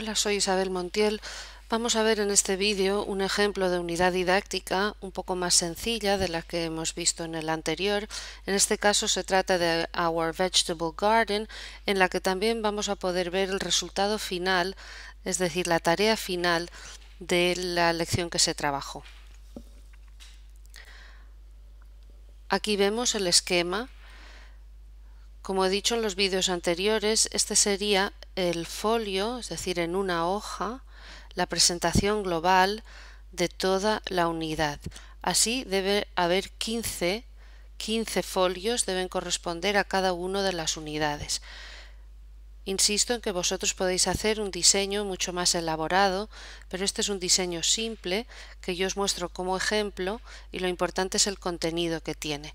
Hola, soy Isabel Montiel. Vamos a ver en este vídeo un ejemplo de unidad didáctica un poco más sencilla de la que hemos visto en el anterior. En este caso se trata de Our Vegetable Garden, en la que también vamos a poder ver el resultado final, es decir, la tarea final de la lección que se trabajó. Aquí vemos el esquema como he dicho en los vídeos anteriores, este sería el folio, es decir, en una hoja, la presentación global de toda la unidad. Así debe haber 15, 15 folios deben corresponder a cada una de las unidades. Insisto en que vosotros podéis hacer un diseño mucho más elaborado, pero este es un diseño simple que yo os muestro como ejemplo y lo importante es el contenido que tiene.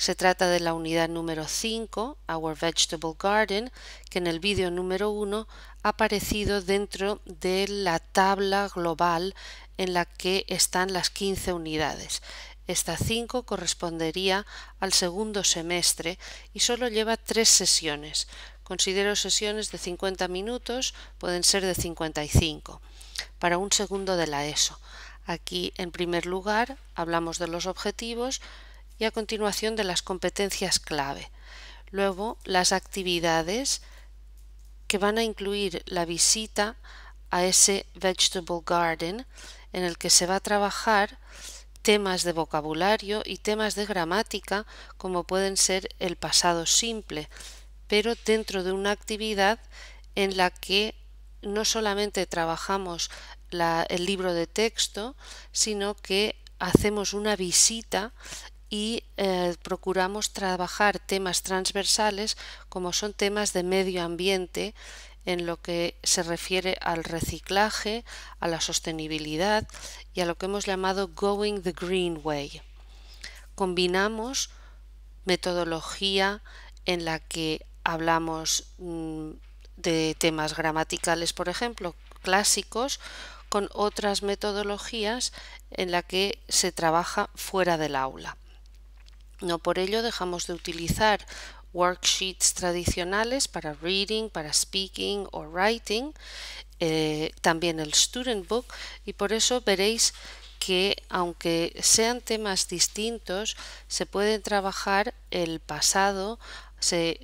Se trata de la unidad número 5, Our Vegetable Garden, que en el vídeo número 1 ha aparecido dentro de la tabla global en la que están las 15 unidades. Esta 5 correspondería al segundo semestre y solo lleva tres sesiones. Considero sesiones de 50 minutos, pueden ser de 55, para un segundo de la ESO. Aquí, en primer lugar, hablamos de los objetivos, y a continuación de las competencias clave. Luego, las actividades que van a incluir la visita a ese Vegetable Garden en el que se va a trabajar temas de vocabulario y temas de gramática como pueden ser el pasado simple, pero dentro de una actividad en la que no solamente trabajamos el libro de texto, sino que hacemos una visita y eh, procuramos trabajar temas transversales como son temas de medio ambiente en lo que se refiere al reciclaje, a la sostenibilidad y a lo que hemos llamado Going the Green Way. Combinamos metodología en la que hablamos mm, de temas gramaticales, por ejemplo, clásicos, con otras metodologías en la que se trabaja fuera del aula. No por ello dejamos de utilizar worksheets tradicionales para reading, para speaking o writing, eh, también el student book y por eso veréis que aunque sean temas distintos, se puede trabajar el pasado,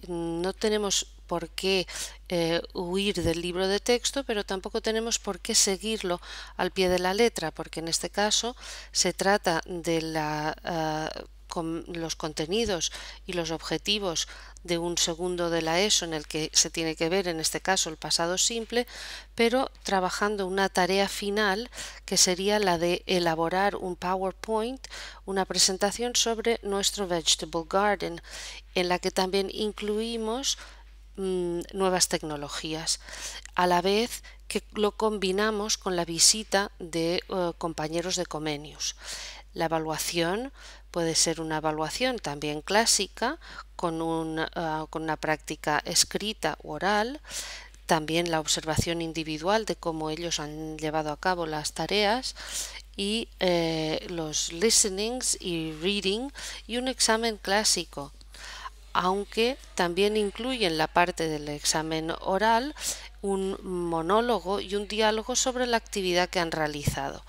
no tenemos por qué eh, huir del libro de texto, pero tampoco tenemos por qué seguirlo al pie de la letra, porque en este caso se trata de la ah, con, los contenidos y los objetivos de un segundo de la ESO en el que se tiene que ver en este caso el pasado simple, pero trabajando una tarea final que sería la de elaborar un PowerPoint, una presentación sobre nuestro Vegetable Garden, en la que también incluimos mm, nuevas tecnologías. A la vez que lo combinamos con la visita de eh, compañeros de Comenius. La evaluación puede ser una evaluación también clásica con, un, ah, con una práctica escrita u oral, también la observación individual de cómo ellos han llevado a cabo las tareas y eh, los listenings y reading y un examen clásico aunque también incluyen la parte del examen oral un monólogo y un diálogo sobre la actividad que han realizado.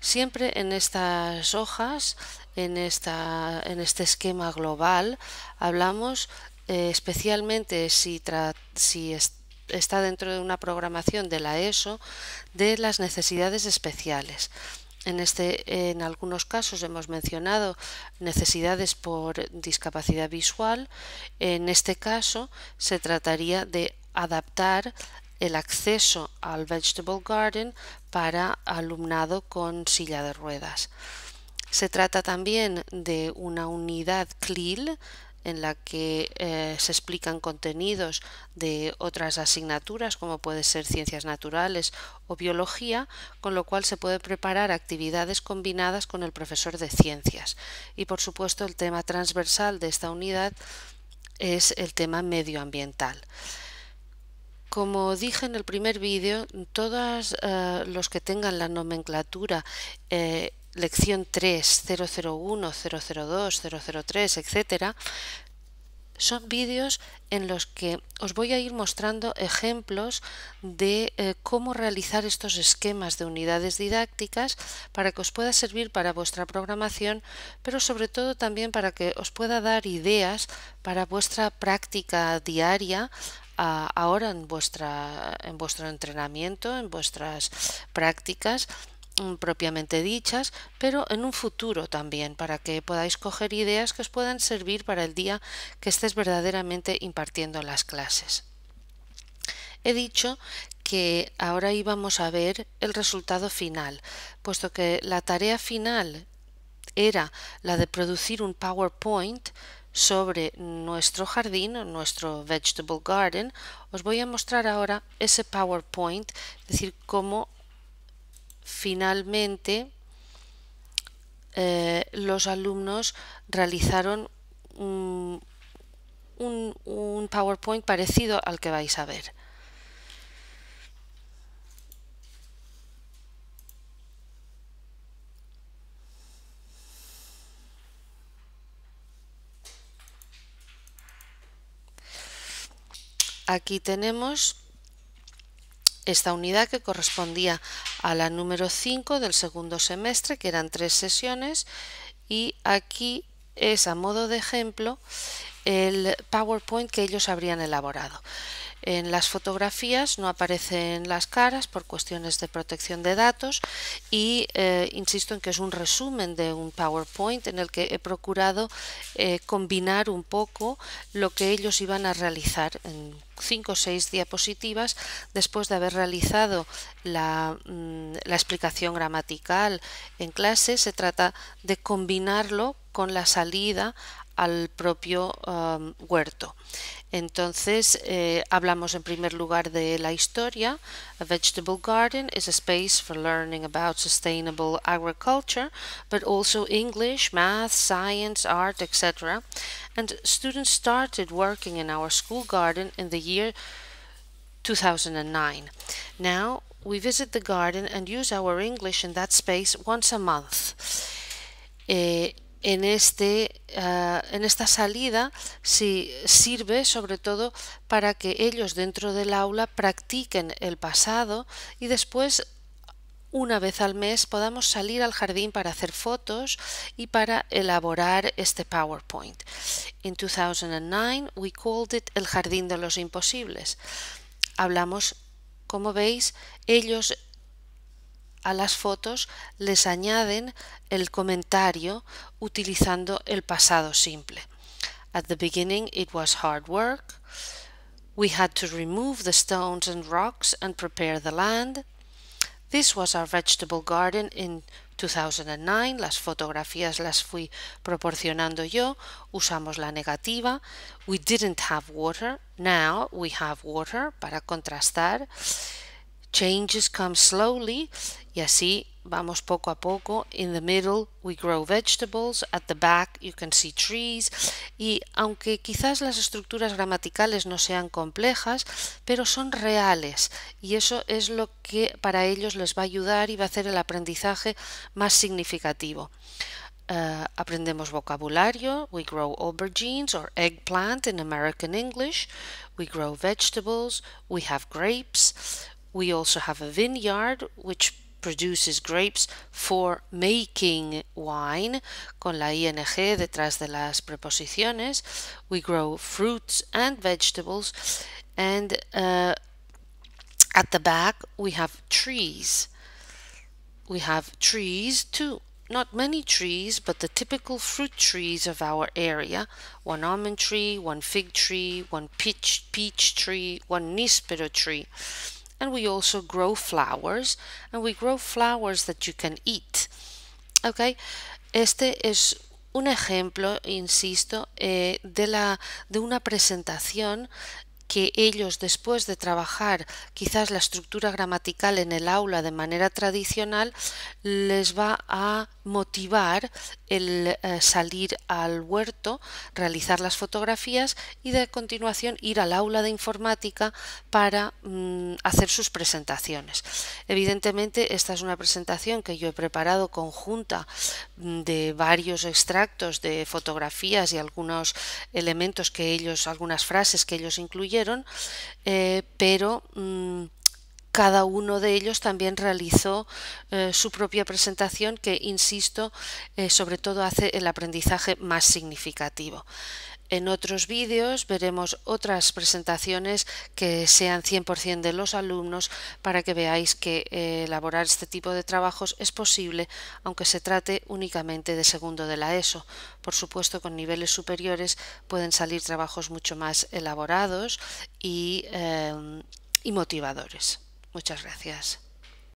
Siempre en estas hojas, en, esta, en este esquema global, hablamos eh, especialmente si, está dentro de una programación de la ESO de las necesidades especiales. En, este, en algunos casos hemos mencionado necesidades por discapacidad visual. En este caso se trataría de adaptar el acceso al Vegetable Garden para alumnado con silla de ruedas. Se trata también de una unidad CLIL en la que eh, se explican contenidos de otras asignaturas como puede ser ciencias naturales o biología, con lo cual se puede preparar actividades combinadas con el profesor de ciencias. Y por supuesto el tema transversal de esta unidad es el tema medioambiental. Como dije en el primer vídeo, todos eh, los que tengan la nomenclatura eh, lección 3, 001, 002, 003, etcétera, son vídeos en los que os voy a ir mostrando ejemplos de eh, cómo realizar estos esquemas de unidades didácticas para que os pueda servir para vuestra programación, pero sobre todo también para que os pueda dar ideas para vuestra práctica diaria ahora en, vuestra, en vuestro entrenamiento, en vuestras prácticas mm, propiamente dichas, pero en un futuro también, para que podáis coger ideas que os puedan servir para el día que estés verdaderamente impartiendo las clases. He dicho que ahora íbamos a ver el resultado final, puesto que la tarea final era la de producir un PowerPoint, sobre nuestro jardín, nuestro vegetable garden, os voy a mostrar ahora ese PowerPoint, es decir, cómo finalmente eh, los alumnos realizaron un PowerPoint parecido al que vais a ver. aquí tenemos esta unidad que correspondía a la número 5 del segundo semestre, que eran tres sesiones, y aquí es a modo de ejemplo el PowerPoint que ellos habrían elaborado. En las fotografías no aparecen las caras por cuestiones de protección de datos y eh, insisto en que es un resumen de un PowerPoint en el que he procurado eh, combinar un poco lo que ellos iban a realizar en cinco o seis diapositivas después de haber realizado la, mm, la explicación gramatical en clase se trata de combinarlo con la salida al propio um, huerto. Entonces, eh, hablamos en primer lugar de la historia. A vegetable garden is a space for learning about sustainable agriculture, but also English, math, science, art, etc. And students started working in our school garden in the year 2009. Now, we visit the garden and use our English in that space once a month. Eh, en, este, ah, en esta salida si sirve sobre todo para que ellos dentro del aula practiquen el pasado y después una vez al mes podamos salir al jardín para hacer fotos y para elaborar este PowerPoint. En 2009 we called it el jardín de los imposibles. Hablamos, como veis, ellos a las fotos les añaden el comentario utilizando el pasado simple. At the beginning it was hard work. We had to remove the stones and rocks and prepare the land. This was our vegetable garden in 2009. Las fotografías las fui proporcionando yo. Usamos la negativa. We didn't have water. Now we have water para contrastar. Changes come slowly. Y así vamos poco a poco. In the middle we grow vegetables. At the back you can see trees. Y aunque quizás las estructuras gramaticales no sean complejas, pero son reales. Y eso es lo que para ellos les va a ayudar y va a hacer el aprendizaje más significativo. Uh, aprendemos vocabulario. We grow aubergines or eggplant in American English. We grow vegetables. We have grapes. We also have a vineyard which produces grapes for making wine, con la ing detrás de las preposiciones. We grow fruits and vegetables, and uh, at the back we have trees. We have trees too. Not many trees, but the typical fruit trees of our area. One almond tree, one fig tree, one peach, peach tree, one nispero tree. we also grow flowers and we grow flowers that you can eat. Okay? Este es un ejemplo, insisto, eh, de, la, de una presentación que ellos, después de trabajar quizás la estructura gramatical en el aula de manera tradicional, les va a motivar el eh, salir al huerto, realizar las fotografías y de continuación ir al aula de informática para mm, hacer sus presentaciones. Evidentemente, esta es una presentación que yo he preparado conjunta mm, de varios extractos de fotografías y algunos elementos que ellos, algunas frases que ellos incluyen eh, pero mm, cada uno de ellos también realizó eh, su propia presentación que, insisto, eh, sobre todo hace el aprendizaje más significativo. En otros vídeos veremos otras presentaciones que sean 100% de los alumnos para que veáis que eh, elaborar este tipo de trabajos es posible aunque se trate únicamente de segundo de la ESO. Por supuesto, con niveles superiores pueden salir trabajos mucho más elaborados y eh, motivadores. Muchas gracias.